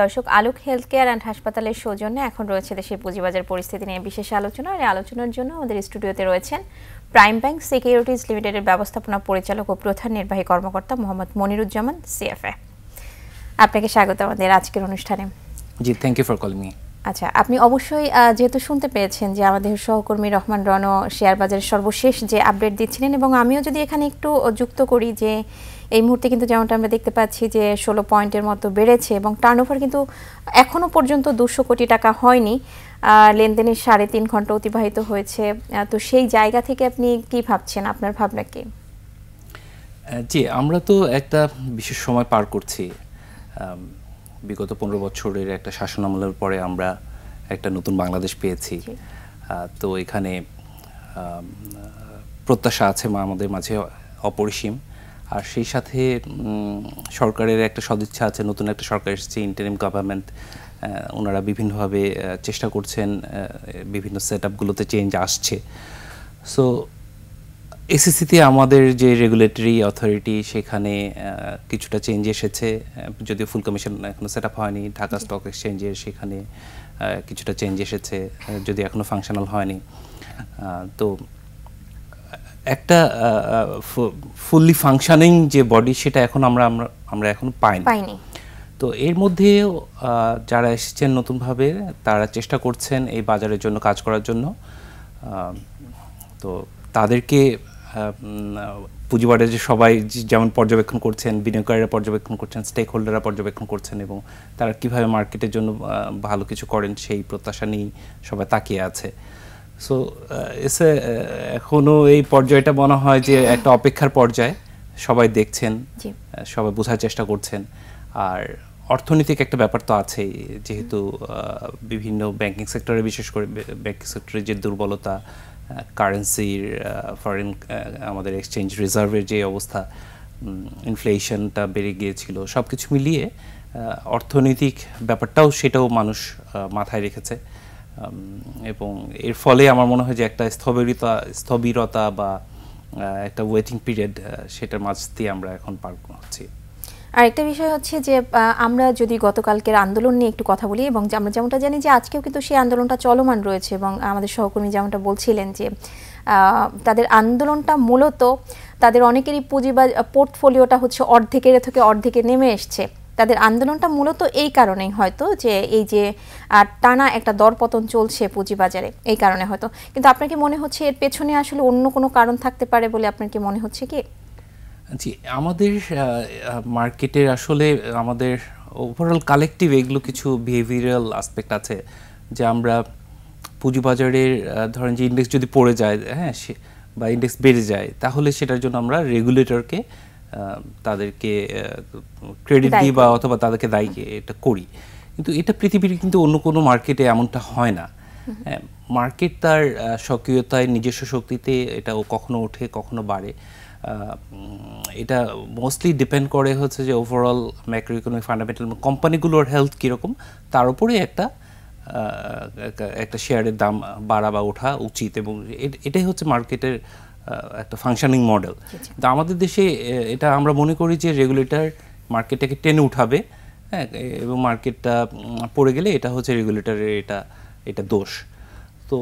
দর্শক আলোক health care and হাসপাতালের সৌজন্যে এখন রয়েছে দেশের পুঁজিবাজার পরিস্থিতি নিয়ে বিশেষ আলোচনা আর আলোচনার জন্য আমাদের স্টুডিওতে রয়েছেন প্রাইম ব্যাংক সিকিউরিটিজ লিমিটেডের ব্যবস্থাপনা পরিচালক ও প্রধান নির্বাহী কর্মকর্তা মোহাম্মদ মনিরুজ্জামান সিএফএ আপনাকে স্বাগত আমাদের আজকের অনুষ্ঠানে জি thank you for calling me আচ্ছা আপনি অবশ্যই যেহেতু শুনতে পেয়েছেন যে আমাদের সহকর্মী রহমান রন শেয়ার বাজারের সর্বশেষ যে আপডেট দিচ্ছিলেন এবং আমিও যদি এখানে একটু যুক্ত করি যে এই মুহূর্তে কিন্তু যেমনটা আমরা দেখতে পাচ্ছি যে ষোলো পয়েন্টের মতো বেড়েছে এবং টার্নওভার কিন্তু এখনও পর্যন্ত দুশো কোটি টাকা হয়নি লেনদেনের সাড়ে তিন ঘন্টা অতিবাহিত হয়েছে তো সেই জায়গা থেকে আপনি কি ভাবছেন আপনার ভাবনা কি জি আমরা তো একটা বিশেষ সময় পার করছি বিগত পনেরো বছরের একটা শাসনামলের পরে আমরা একটা নতুন বাংলাদেশ পেয়েছি তো এখানে প্রত্যাশা আছে মা আমাদের মাঝে অপরিসীম আর সেই সাথে সরকারের একটা সদিচ্ছা আছে নতুন একটা সরকার এসেছে ইন্টারিম গভর্নমেন্ট ওনারা বিভিন্নভাবে চেষ্টা করছেন বিভিন্ন সেট আপগুলোতে চেঞ্জ আসছে সো এসএসসিতে আমাদের যে রেগুলেটরি অথরিটি সেখানে কিছুটা চেঞ্জ এসেছে যদিও ফুল কমিশন এখনও সেট আপ হয়নি ঢাকা স্টক এক্সচেঞ্জের সেখানে কিছুটা চেঞ্জ এসেছে যদি এখনো ফাংশনাল হয়নি তো একটা ফুললি ফাংশনিং যে বডি সেটা এখন আমরা আমরা এখন পাইনি পাইনি তো এর মধ্যেও যারা এসেছেন নতুনভাবে তারা চেষ্টা করছেন এই বাজারের জন্য কাজ করার জন্য তো তাদেরকে পুঁজিবাজারে যে সবাই যেমন পর্যবেক্ষণ করছেন বিনিয়োগকারীরা পর্যবেক্ষণ করছেন স্টেক হোল্ডাররা পর্যবেক্ষণ করছেন এবং তারা কিভাবে মার্কেটের জন্য ভালো কিছু করেন সেই প্রত্যাশা নিয়েই সবাই তাকিয়ে আছে সো এসে এখনও এই পর্যায়টা মনে হয় যে একটা অপেক্ষার পর্যায় সবাই দেখছেন সবাই বোঝার চেষ্টা করছেন আর অর্থনৈতিক একটা ব্যাপার তো আছেই যেহেতু বিভিন্ন ব্যাংকিং সেক্টরে বিশেষ করে ব্যাংকিং সেক্টরে যে দুর্বলতা কারেন্সির ফরেন uh, uh, আমাদের এক্সচেঞ্জ রিজার্ভের যে অবস্থা ইনফ্লেশনটা বেড়ে গিয়েছিল সব কিছু মিলিয়ে uh, অর্থনৈতিক ব্যাপারটাও সেটাও মানুষ মাথায় রেখেছে এবং এর ফলে আমার মনে হয় যে একটা স্থবিরতা স্থবিরতা বা একটা ওয়েটিং পিরিয়ড সেটার মাঝ দিয়ে আমরা এখন পার হচ্ছি আরেকটা বিষয় হচ্ছে যে আমরা যদি গতকালকের আন্দোলন নিয়ে একটু কথা বলি এবং আমরা যেমনটা জানি যে আজকেও কিন্তু সেই আন্দোলনটা চলমান রয়েছে এবং আমাদের সহকর্মী যেমনটা বলছিলেন যে তাদের আন্দোলনটা মূলত তাদের অনেকেরই পুঁজি বা পোর্টফোলিওটা হচ্ছে অর্ধেকের থেকে অর্ধেকে নেমে এসছে তাদের আন্দোলনটা মূলত এই কারণেই হয়তো যে এই যে টানা একটা দরপতন চলছে পুঁজিবাজারে এই কারণে হয়তো কিন্তু আপনার কি মনে হচ্ছে এর পেছনে আসলে অন্য কোনো কারণ থাকতে পারে বলে আপনার কি মনে হচ্ছে কি জি আমাদের মার্কেটের আসলে আমাদের ওভারঅল কালেকটিভ এগুলো কিছু বিহেভিয়ারাল আসপেক্ট আছে যে আমরা পুঁজিবাজারের ধরেন যে ইন্ডেক্স যদি পড়ে যায় হ্যাঁ সে বা ইন্ডেক্স বেড়ে যায় তাহলে সেটার জন্য আমরা রেগুলেটরকে তাদেরকে ক্রেডিট দিই বা অথবা তাদেরকে দায়ী এটা করি কিন্তু এটা পৃথিবীর কিন্তু অন্য কোনো মার্কেটে এমনটা হয় না মার্কেট হ্যাঁ, তার সক্রিয়তায় নিজস্ব শক্তিতে এটা কখনো ওঠে কখনো বাড়ে এটা মোস্টলি ডিপেন্ড করে হচ্ছে যে ওভারঅল ম্যাক্রো ইকোনমিক ফান্ডামেন্টাল কোম্পানিগুলোর হেলথ কীরকম তার উপরে একটা একটা শেয়ারের দাম বাড়া বা ওঠা উচিত এবং এটাই হচ্ছে মার্কেটের একটা ফাংশনিং আচ্ছা। মডেল তো আমাদের দেশে এটা আমরা মনে করি যে রেগুলেটর মার্কেটটাকে টেনে উঠাবে হ্যাঁ এবং মার্কেটটা পড়ে গেলে এটা হচ্ছে রেগুলেটরের এটা এটা দোষ তো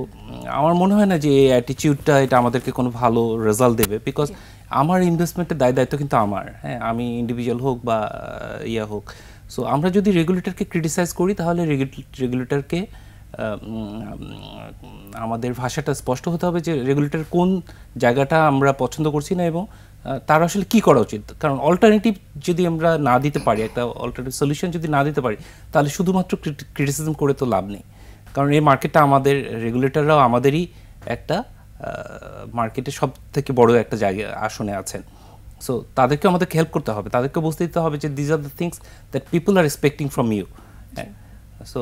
আমার মনে হয় না যে এই অ্যাটিটিউডটা এটা আমাদেরকে কোনো ভালো রেজাল্ট দেবে বিকজ আমার ইনভেস্টমেন্টের দায় দায়িত্ব কিন্তু আমার হ্যাঁ আমি ইন্ডিভিজুয়াল হোক বা ইয়া হোক সো আমরা যদি রেগুলেটরকে ক্রিটিসাইজ করি তাহলে রেগুলেটরকে আমাদের ভাষাটা স্পষ্ট হতে হবে যে রেগুলেটর কোন জায়গাটা আমরা পছন্দ করছি না এবং তার আসলে কি করা উচিত কারণ অল্টারনেটিভ যদি আমরা না দিতে পারি একটা অল্টারনেটিভ সলিউশন যদি না দিতে পারি তাহলে শুধুমাত্র ক্রিটিসিজম করে তো লাভ নেই কারণ এই মার্কেটটা আমাদের রেগুলেটররাও আমাদেরই একটা মার্কেটে সব থেকে বড় একটা জায়গা আসনে আছেন সো তাদেরকে আমাদেরকে হেল্প করতে হবে তাদেরকে বুঝতে দিতে হবে যে these are the things that people are expecting from you so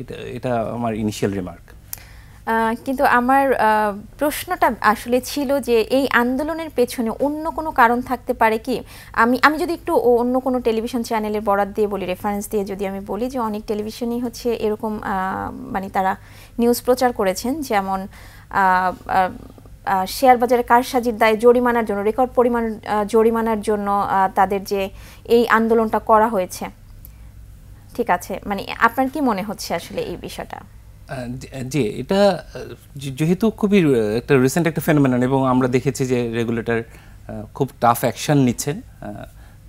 এটা এটা আমার ইনিশিয়াল রিমার্ক কিন্তু আমার প্রশ্নটা আসলে ছিল যে এই আন্দোলনের পেছনে অন্য কোনো কারণ থাকতে পারে কি আমি আমি যদি একটু অন্য কোনো টেলিভিশন চ্যানেলের বরাদ দিয়ে বলি রেফারেন্স দিয়ে যদি আমি বলি যে অনেক টেলিভিশনই হচ্ছে এরকম মানে তারা নিউজ প্রচার করেছেন যেমন শেয়ার বাজারে কারসাজির দায়ে জরিমানার জন্য রেকর্ড পরিমাণ জরিমানার জন্য তাদের যে এই আন্দোলনটা করা হয়েছে ঠিক আছে মানে আপনার কি মনে হচ্ছে আসলে এই বিষয়টা জি এটা যেহেতু খুবই একটা রিসেন্ট একটা ফেনোমেনন এবং আমরা দেখেছি যে রেগুলেটর খুব টাফ অ্যাকশন নিচ্ছেন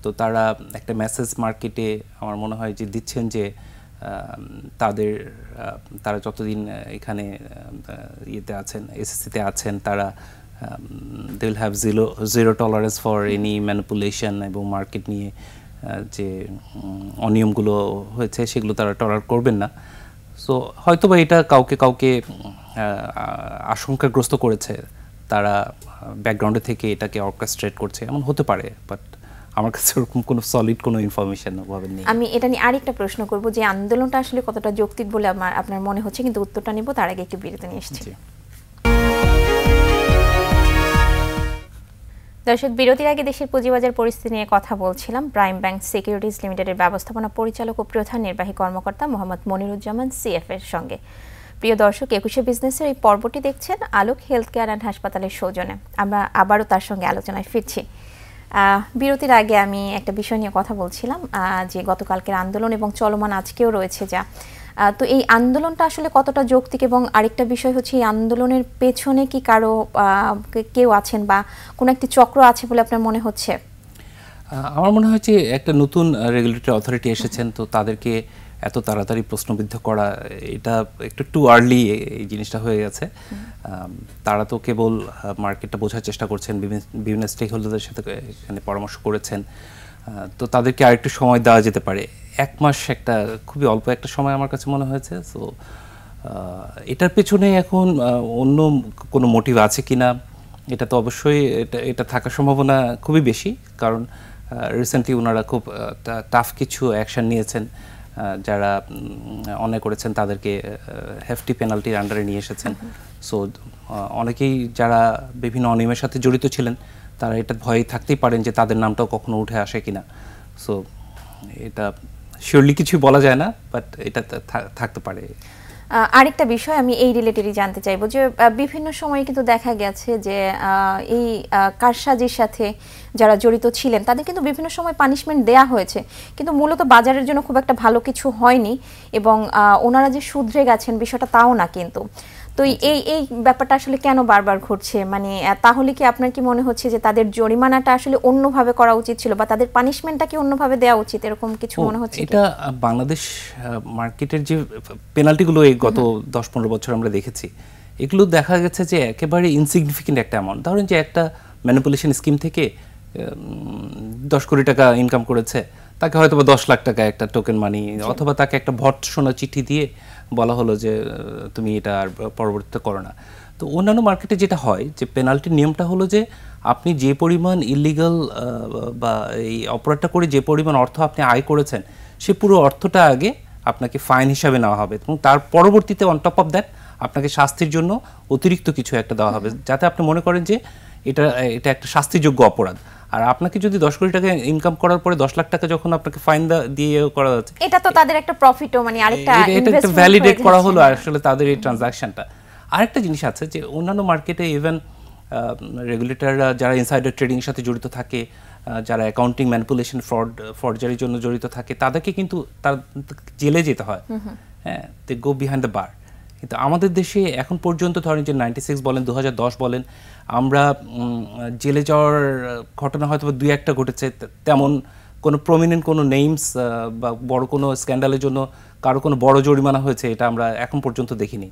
তো তারা একটা মেসেজ মার্কেটে আমার মনে হয় যে দিচ্ছেন যে তাদের তারা যতদিন এখানে ইয়েতে আছেন এসএসসিতে আছেন তারা they will have zero zero tolerance for any manipulation এবং মার্কেট নিয়ে যে অনিয়মগুলো হয়েছে সেগুলো তারা টলার করবেন না সো বা এটা কাউকে কাউকে আশঙ্কাগ্রস্ত করেছে তারা ব্যাকগ্রাউন্ডে থেকে এটাকে অর্কেস্ট্রেট করছে এমন হতে পারে বাট আমার কাছে ওরকম কোনো সলিড কোনো ইনফরমেশন ওভাবে নেই আমি এটা নিয়ে আরেকটা প্রশ্ন করব যে আন্দোলনটা আসলে কতটা যৌক্তিক বলে আমার আপনার মনে হচ্ছে কিন্তু উত্তরটা নেব তার আগে একটু বিরতি নিয়ে এসেছি দর্শক বিরতির আগে দেশের পুঁজিবাজার পরিস্থিতি নিয়ে কথা বলছিলাম প্রাইম ব্যাংক সিকিউরিটিজ লিমিটেডের ব্যবস্থাপনা পরিচালক ও প্রধান নির্বাহী কর্মকর্তা মোহাম্মদ মনিরুজ্জামান সিএফ এর সঙ্গে প্রিয় দর্শক একুশে বিজনেসের এই পর্বটি দেখছেন আলোক হেলথ কেয়ার অ্যান্ড হাসপাতালের সৌজনে আমরা আবারও তার সঙ্গে আলোচনায় ফিরছি বিরতির আগে আমি একটা বিষয় নিয়ে কথা বলছিলাম যে গতকালকের আন্দোলন এবং চলমান আজকেও রয়েছে যা তো এই আন্দোলনটা আসলে কতটা যৌক্তিক এবং আরেকটা বিষয় হচ্ছে এই আন্দোলনের পেছনে কি কারো কেউ আছেন বা কোনো একটি চক্র আছে বলে আপনার মনে হচ্ছে আমার মনে হয় যে একটা নতুন রেগুলেটরি অথরিটি এসেছেন তো তাদেরকে এত তাড়াতাড়ি প্রশ্নবিদ্ধ করা এটা একটু টু আর্লি এই জিনিসটা হয়ে গেছে তারা তো কেবল মার্কেটটা বোঝার চেষ্টা করছেন বিভিন্ন বিভিন্ন স্টেক হোল্ডারদের সাথে এখানে পরামর্শ করেছেন তো তাদেরকে আরেকটু সময় দেওয়া যেতে পারে এক মাস একটা খুবই অল্প একটা সময় আমার কাছে মনে হয়েছে সো এটার পেছনে এখন অন্য কোনো মোটিভ আছে কি না এটা তো অবশ্যই এটা এটা থাকার সম্ভাবনা খুবই বেশি কারণ রিসেন্টলি ওনারা খুব টাফ কিছু অ্যাকশান নিয়েছেন যারা অনেক করেছেন তাদেরকে হেফটি পেনাল্টির আন্ডারে নিয়ে এসেছেন সো আচ্ছা। অনেকেই যারা বিভিন্ন অনিয়মের সাথে জড়িত ছিলেন তারা এটা ভয়ে থাকতেই পারেন যে তাদের নামটাও কখনো উঠে আসে কিনা সো এটা শিওরলি কিছু বলা যায় না বাট এটা থাকতে পারে আরেকটা বিষয় আমি এই রিলেটেডই জানতে চাইবো যে বিভিন্ন সময়ে কিন্তু দেখা গেছে যে এই কারসাজির সাথে যারা জড়িত ছিলেন তাদের কিন্তু বিভিন্ন সময় পানিশমেন্ট দেয়া হয়েছে কিন্তু মূলত বাজারের জন্য খুব একটা ভালো কিছু হয়নি এবং ওনারা যে শুধরে গেছেন বিষয়টা তাও না কিন্তু তো এই আচ্ছা। এই ব্যাপারটা আসলে কেন বারবার ঘটছে মানে তাহলে কি আপনার কি মনে হচ্ছে যে তাদের জরিমানাটা আসলে অন্যভাবে করা উচিত ছিল বা তাদের পানিশমেন্টটা কি অন্যভাবে দেওয়া উচিত এরকম কিছু মনে হচ্ছে এটা বাংলাদেশ মার্কেটের যে পেনাল্টিগুলো এই গত দশ পনেরো বছর আমরা দেখেছি এগুলো দেখা গেছে যে একেবারে ইনসিগনিফিকেন্ট একটা অ্যামাউন্ট ধরেন যে একটা ম্যানিপুলেশন স্কিম থেকে দশ কোটি টাকা ইনকাম করেছে তাকে হয়তো বা দশ লাখ টাকা একটা টোকেন মানি অথবা তাকে একটা ভট ভর্ৎসনা চিঠি দিয়ে বলা হলো যে তুমি এটা আর পরবর্তীতে করো না তো অন্যান্য মার্কেটে যেটা হয় যে পেনাল্টির নিয়মটা হলো যে আপনি যে পরিমাণ ইলিগাল বা এই অপরাধটা করে যে পরিমাণ অর্থ আপনি আয় করেছেন সে পুরো অর্থটা আগে আপনাকে ফাইন হিসাবে নেওয়া হবে এবং তার পরবর্তীতে অন টপ অফ দ্যাট আপনাকে শাস্তির জন্য অতিরিক্ত কিছু একটা দেওয়া হবে যাতে আপনি মনে করেন যে এটা এটা একটা শাস্তিযোগ্য অপরাধ আর আপনাকে যদি দশ কোটি টাকা ইনকাম করার পরে দশ লাখ টাকা যখন আপনাকে ফাইন দিয়ে করা যাচ্ছে এটা তো তাদের একটা প্রফিটও মানে আরেকটা এটা একটা ভ্যালিডেট করা হলো আসলে তাদের এই ট্রানজাকশনটা আরেকটা জিনিস আছে যে অন্যান্য মার্কেটে ইভেন রেগুলেটররা যারা ইনসাইডার ট্রেডিং সাথে জড়িত থাকে যারা অ্যাকাউন্টিং ম্যানিপুলেশন ফ্রড ফর্জারির জন্য জড়িত থাকে তাদেরকে কিন্তু তার জেলে যেতে হয় হ্যাঁ দে গো বিহাইন্ড দ্য বার কিন্তু আমাদের দেশে এখন পর্যন্ত ধরেন যে নাইনটি সিক্স বলেন দু বলেন আমরা জেলে যাওয়ার ঘটনা হয়তো দুই একটা ঘটেছে তেমন কোনো প্রমিনেন্ট কোনো নেইমস বা বড় কোনো স্ক্যান্ডালের জন্য কারো কোনো বড় জরিমানা হয়েছে এটা আমরা এখন পর্যন্ত দেখিনি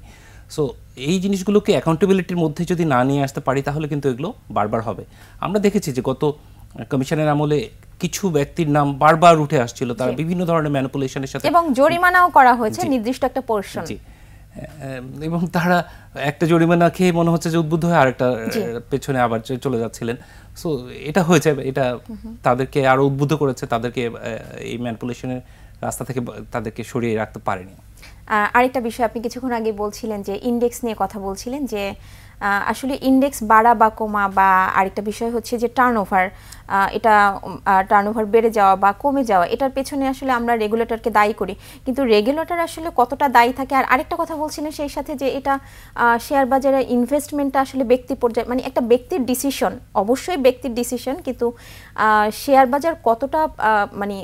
সো এই জিনিসগুলোকে অ্যাকাউন্টেবিলিটির মধ্যে যদি না নিয়ে আসতে পারি তাহলে কিন্তু এগুলো বারবার হবে আমরা দেখেছি যে গত কমিশনের আমলে কিছু ব্যক্তির নাম বারবার উঠে আসছিল তারা বিভিন্ন ধরনের ম্যানিপুলেশনের সাথে এবং জরিমানাও করা হয়েছে নির্দিষ্ট একটা পোর্শন এবং তারা একটা জরিমানা খেয়ে মনে হচ্ছে যে উদ্বুদ্ধ হয়ে আরেকটা পেছনে আবার চলে যাচ্ছিলেন সো এটা হয়েছে এটা তাদেরকে আরো উদ্বুদ্ধ করেছে তাদেরকে এই ম্যানপুলেশনের রাস্তা থেকে তাদেরকে সরিয়ে রাখতে পারেনি আরেকটা বিষয় আপনি কিছুক্ষণ আগে বলছিলেন যে ইন্ডেক্স নিয়ে কথা বলছিলেন যে আসলে ইন্ডেক্স বাড়া বা কমা বা আরেকটা বিষয় হচ্ছে যে টার্নওভার এটা টার্নওভার বেড়ে যাওয়া বা কমে যাওয়া এটার পেছনে আসলে আমরা রেগুলেটরকে দায়ী করি কিন্তু রেগুলেটর আসলে কতটা দায়ী থাকে আর আরেকটা কথা বলছিলেন সেই সাথে যে এটা শেয়ার বাজারে ইনভেস্টমেন্টটা আসলে ব্যক্তি পর্যায়ে মানে একটা ব্যক্তির ডিসিশন অবশ্যই ব্যক্তির ডিসিশন কিন্তু শেয়ার বাজার কতটা মানে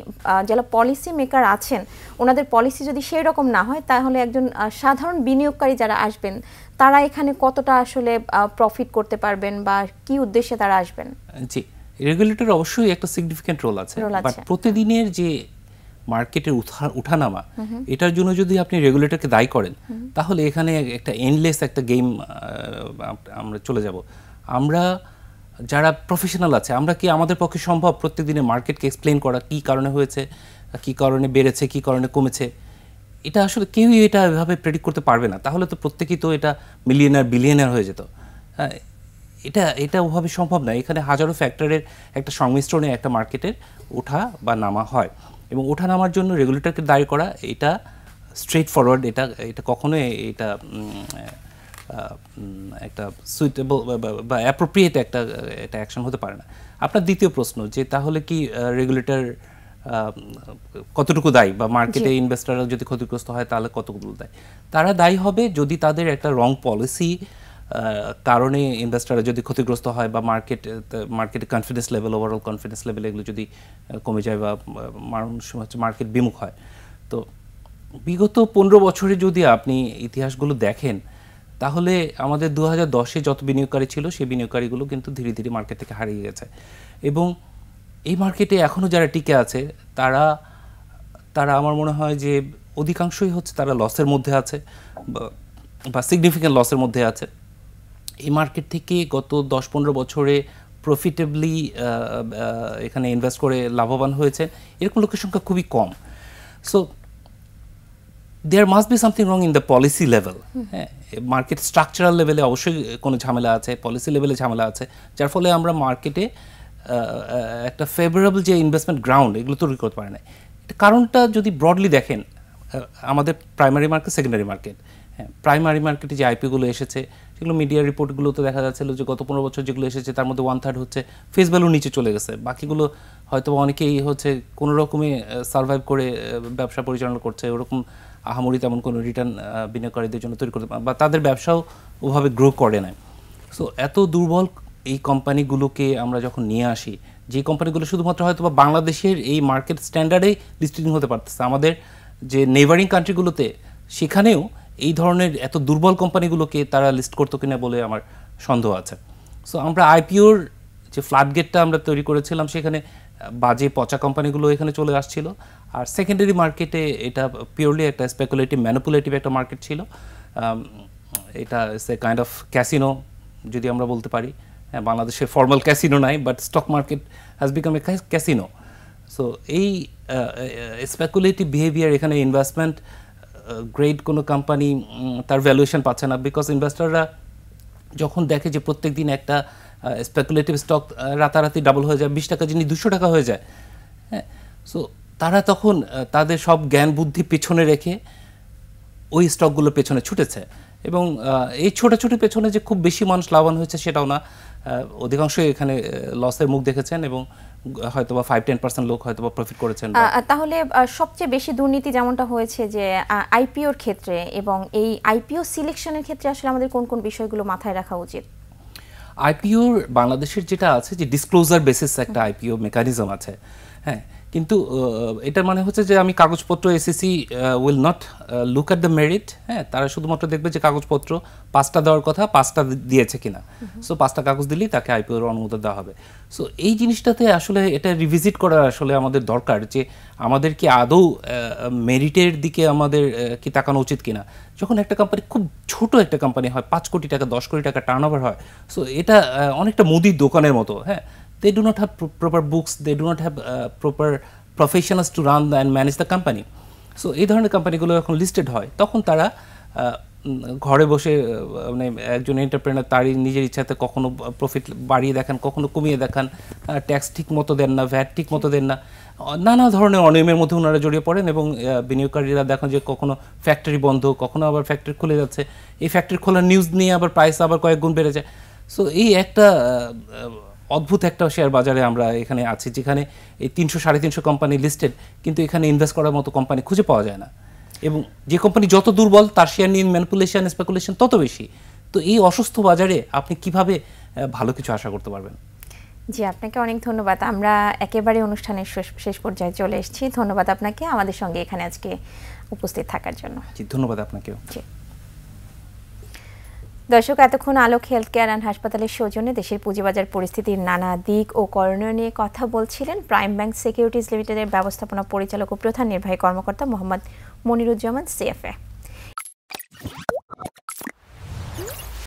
যারা পলিসি মেকার আছেন ওনাদের পলিসি যদি সেই রকম না হয় তাহলে একজন সাধারণ বিনিয়োগকারী যারা আসবেন তারা এখানে কতটা আসলে আসলে প্রফিট করতে পারবেন বা কি উদ্দেশ্যে তারা আসবেন জি রেগুলেটর অবশ্যই একটা সিগনিফিক্যান্ট রোল আছে বাট প্রতিদিনের যে মার্কেটের উঠানামা এটার জন্য যদি আপনি রেগুলেটরকে দায়ী করেন তাহলে এখানে একটা এন্ডলেস একটা গেম আমরা চলে যাব আমরা যারা প্রফেশনাল আছে আমরা কি আমাদের পক্ষে সম্ভব প্রত্যেক দিনে মার্কেটকে এক্সপ্লেন করা কি কারণে হয়েছে কি কারণে বেড়েছে কি কারণে কমেছে এটা আসলে কেউই এটা এভাবে প্রেডিক্ট করতে পারবে না তাহলে তো প্রত্যেকেই তো এটা মিলিয়নার বিলিয়নার হয়ে যেত হ্যাঁ এটা এটা ওভাবে সম্ভব না এখানে হাজারো ফ্যাক্টরের একটা সংমিশ্রণে একটা মার্কেটের ওঠা বা নামা হয় এবং ওঠা নামার জন্য রেগুলেটরকে দায়ী করা এটা স্ট্রেট ফরওয়ার্ড এটা এটা কখনোই এটা একটা সুইটেবল বা অ্যাপ্রোপ্রিয়েট একটা একটা অ্যাকশন হতে পারে না আপনার দ্বিতীয় প্রশ্ন যে তাহলে কি রেগুলেটর কতটুকু দায়ী বা মার্কেটে ইনভেস্টাররা যদি ক্ষতিগ্রস্ত হয় তাহলে কতগুলো দায়ী তারা দায়ী হবে যদি তাদের একটা রং পলিসি কারণে ইনভেস্টাররা যদি ক্ষতিগ্রস্ত হয় বা মার্কেট মার্কেটে confidence level overall confidence level এগুলো যদি কমে যায় বা মানুষ হচ্ছে মার্কেট বিমুখ হয় তো বিগত পনেরো বছরে যদি আপনি ইতিহাসগুলো দেখেন তাহলে আমাদের দু হাজার দশে যত বিনিয়োগকারী ছিল সেই বিনিয়োগকারীগুলো কিন্তু ধীরে ধীরে মার্কেট থেকে হারিয়ে গেছে এবং এই মার্কেটে এখনও যারা টিকে আছে তারা তারা আমার মনে হয় যে অধিকাংশই হচ্ছে তারা লসের মধ্যে আছে বা সিগনিফিক্যান্ট লসের মধ্যে আছে এই মার্কেট থেকে গত দশ পনেরো বছরে প্রফিটেবলি এখানে ইনভেস্ট করে লাভবান হয়েছে এরকম লোকের সংখ্যা খুবই কম so there must be something wrong in the policy level হ্যাঁ মার্কেট স্ট্রাকচারাল লেভেলে অবশ্যই কোনো ঝামেলা আছে পলিসি লেভেলে ঝামেলা আছে যার ফলে আমরা মার্কেটে একটা ফেভারেবল যে ইনভেস্টমেন্ট গ্রাউন্ড এগুলো তৈরি করতে পারে না কারণটা যদি ব্রডলি দেখেন আমাদের প্রাইমারি মার্কেট সেকেন্ডারি মার্কেট হ্যাঁ প্রাইমারি মার্কেটে যে আইপিগুলো এসেছে সেগুলো মিডিয়া রিপোর্টগুলোতে দেখা যাচ্ছিল যে গত পনেরো বছর যেগুলো এসেছে তার মধ্যে ওয়ান থার্ড হচ্ছে ফেস ভ্যালু নিচে চলে গেছে বাকিগুলো হয়তো অনেকেই হচ্ছে কোনো রকমে সার্ভাইভ করে ব্যবসা পরিচালনা করছে ওরকম আহামরি তেমন কোনো রিটার্ন বিনিয়োগকারীদের জন্য তৈরি করতে বা তাদের ব্যবসাও ওভাবে গ্রো করে না সো এত দুর্বল এই কোম্পানিগুলোকে আমরা যখন নিয়ে আসি যে কোম্পানিগুলো শুধুমাত্র হয়তো বা বাংলাদেশের এই মার্কেট স্ট্যান্ডার্ডেই লিস্টিং হতে পারতেছে আমাদের যে নেবারিং কান্ট্রিগুলোতে সেখানেও এই ধরনের এত দুর্বল কোম্পানিগুলোকে তারা লিস্ট করতো কিনা বলে আমার সন্দেহ আছে সো আমরা আইপিওর যে ফ্ল্যাটগেটটা আমরা তৈরি করেছিলাম সেখানে বাজে পচা কোম্পানিগুলো এখানে চলে আসছিল আর সেকেন্ডারি মার্কেটে এটা পিওরলি একটা স্পেকুলেটিভ ম্যানুপুলেটিভ একটা মার্কেট ছিল এটা কাইন্ড অফ ক্যাসিনো যদি আমরা বলতে পারি হ্যাঁ, বাংলাদেশে ফর্মাল ক্যাসিনো নাই but stock market has become a casino so এই স্পেকুলেটিভ বিহেভিয়ার এখানে ইনভেস্টমেন্ট গ্রেড কোনো কোম্পানি তার ভ্যালুয়েশন পাচ্ছে না বিকজ ইনভেস্টররা যখন দেখে যে প্রত্যেক দিন একটা স্পেকুলেটিভ স্টক রাতারাতি ডাবল হয়ে যায় বিশ টাকা জিনিস দুশো টাকা হয়ে যায় হ্যাঁ সো তারা তখন তাদের সব জ্ঞান বুদ্ধি পেছনে রেখে ওই স্টকগুলো পেছনে ছুটেছে এবং এই ছোটাছুটি পেছনে যে খুব বেশি মানুষ লাভবান হয়েছে সেটাও না অধিকাংশই এখানে লসের মুখ দেখেছেন এবং হয়তোবা ফাইভ টেন পার্সেন্ট লোক বা প্রফিট করেছেন তাহলে সবচেয়ে বেশি দুর্নীতি যেমনটা হয়েছে যে আইপিওর ক্ষেত্রে এবং এই আইপিও সিলেকশনের ক্ষেত্রে আসলে আমাদের কোন কোন বিষয়গুলো মাথায় রাখা উচিত আইপিওর বাংলাদেশের যেটা আছে যে ডিসক্লোজার বেসিস একটা আইপিও মেকানিজম আছে হ্যাঁ কিন্তু এটার মানে হচ্ছে যে আমি কাগজপত্র SSC will not look at the merit হ্যাঁ তারা শুধুমাত্র দেখবে যে কাগজপত্র পাঁচটা দেওয়ার কথা পাঁচটা দিয়েছে কিনা সো পাঁচটা কাগজ দিলেই তাকে আইপিওর অনুমোদন দেওয়া হবে সো এই জিনিসটাতে আসলে এটা রিভিজিট করা আসলে আমাদের দরকার যে আমাদের কি আদৌ মেরিটের দিকে আমাদের কি তাকানো উচিত কিনা যখন একটা কোম্পানি খুব ছোট একটা কোম্পানি হয় পাঁচ কোটি টাকা দশ কোটি টাকা টার্ন হয় সো এটা অনেকটা মুদির দোকানের মতো হ্যাঁ they do not have pro proper books, they do not have uh, proper professionals to run and manage the company. So এই ধরনের কোম্পানিগুলো যখন লিস্টেড হয় তখন তারা ঘরে বসে মানে একজন এন্টারপ্রেনার তারই নিজের ইচ্ছাতে কখনো প্রফিট বাড়িয়ে দেখান কখনো কমিয়ে দেখান ট্যাক্স ঠিক মতো দেন না ভ্যাট ঠিক মতো দেন না নানা ধরনের অনিয়মের মধ্যে ওনারা জড়িয়ে পড়েন এবং বিনিয়োগকারীরা দেখেন যে কখনো ফ্যাক্টরি বন্ধ কখনো আবার ফ্যাক্টরি খুলে যাচ্ছে এই ফ্যাক্টরি খোলার নিউজ নিয়ে আবার প্রাইস আবার কয়েক গুণ বেড়ে যায় সো এই একটা অদ্ভুত একটা শেয়ার বাজারে আমরা এখানে আছি যেখানে এই তিনশো সাড়ে তিনশো কোম্পানি লিস্টেড কিন্তু এখানে ইনভেস্ট করার মতো কোম্পানি খুঁজে পাওয়া যায় না এবং যে কোম্পানি যত দুর্বল তার শেয়ার নিয়ে ম্যানিপুলেশন স্পেকুলেশন তত বেশি তো এই অসুস্থ বাজারে আপনি কিভাবে ভালো কিছু আশা করতে পারবেন জি আপনাকে অনেক ধন্যবাদ আমরা একেবারে অনুষ্ঠানের শেষ পর্যায়ে চলে এসেছি ধন্যবাদ আপনাকে আমাদের সঙ্গে এখানে আজকে উপস্থিত থাকার জন্য জি ধন্যবাদ আপনাকেও জি দর্শক এতক্ষণ আলোক হেলথ কেয়ার অ্যান্ড হাসপাতালের সৌজন্যে দেশের পুঁজিবাজার পরিস্থিতির নানা দিক ও করণীয় নিয়ে কথা বলছিলেন প্রাইম ব্যাংক সিকিউরিটিজ লিমিটেডের ব্যবস্থাপনা পরিচালক ও প্রধান নির্বাহী কর্মকর্তা মোহাম্মদ মনিরুজ্জামান সিএফএ